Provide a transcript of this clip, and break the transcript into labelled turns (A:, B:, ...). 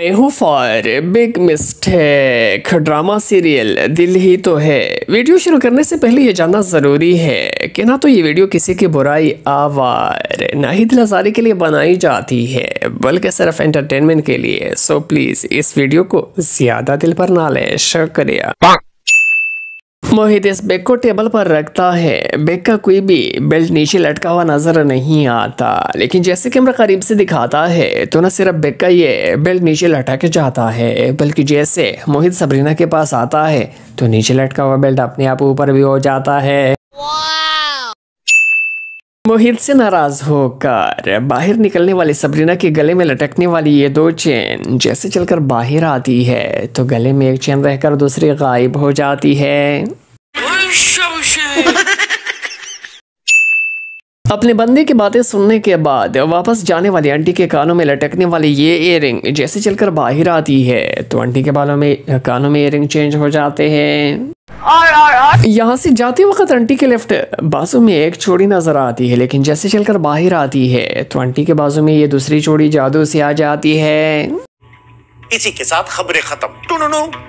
A: बेहूफार big mistake drama serial Dil hi तो है video शुरू करने से पहले ये जानना ज़रूरी है कि ना तो ये वीडियो किसी की बुराई आवार ना ही दिल आजारी के लिए बनाई जाती है बल्कि सिर्फ एंटरटेनमेंट के लिए सो प्लीज़ इस वीडियो को ज़्यादा दिल पर ना लें शुक्रिया मोहित इस बैग को टेबल पर रखता है बैग का कोई भी बेल्ट नीचे लटका हुआ नजर नहीं आता लेकिन जैसे कैमरा करीब से दिखाता है तो न सिर्फ बैग का ये बेल्ट नीचे लटक जाता है बल्कि जैसे मोहित सबरीना के पास आता है तो नीचे लटका हुआ बेल्ट अपने आप ऊपर भी हो जाता है मोहित से नाराज होकर बाहर निकलने वाली सबरीना के गले में लटकने वाली ये दो चेन जैसे चलकर बाहर आती है तो गले में एक चेन रहकर दूसरी गायब हो जाती है अपने बंदे की बातें सुनने के बाद वापस जाने वाली आंटी के कानों में लटकने वाली ये इयरिंग जैसे चलकर बाहर आती है तो आंटी के बालों में कानों में इयरिंग चेंज हो जाते हैं यहाँ से जाते वक्त आंटी के लेफ्ट बाजू में एक चोड़ी नजर आती है लेकिन जैसे चलकर बाहर आती है तो आंटी के बाजू में ये दूसरी चोड़ी जादू से आ जाती है इसी के साथ खबरें खत्म